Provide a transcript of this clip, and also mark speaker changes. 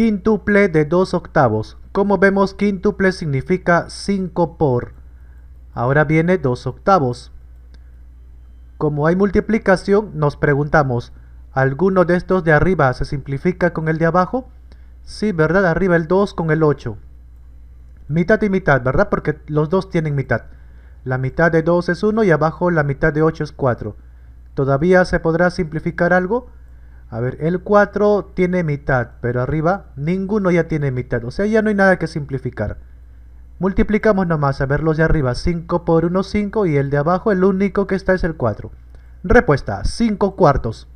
Speaker 1: Quíntuple de 2 octavos. Como vemos, quíntuple significa 5 por. Ahora viene 2 octavos. Como hay multiplicación, nos preguntamos, ¿alguno de estos de arriba se simplifica con el de abajo? Sí, ¿verdad? Arriba el 2 con el 8. Mitad y mitad, ¿verdad? Porque los dos tienen mitad. La mitad de 2 es 1 y abajo la mitad de 8 es 4. ¿Todavía se podrá simplificar algo? A ver, el 4 tiene mitad, pero arriba ninguno ya tiene mitad. O sea, ya no hay nada que simplificar. Multiplicamos nomás, a ver los de arriba. 5 por 1, 5 y el de abajo, el único que está es el 4. Respuesta, 5 cuartos.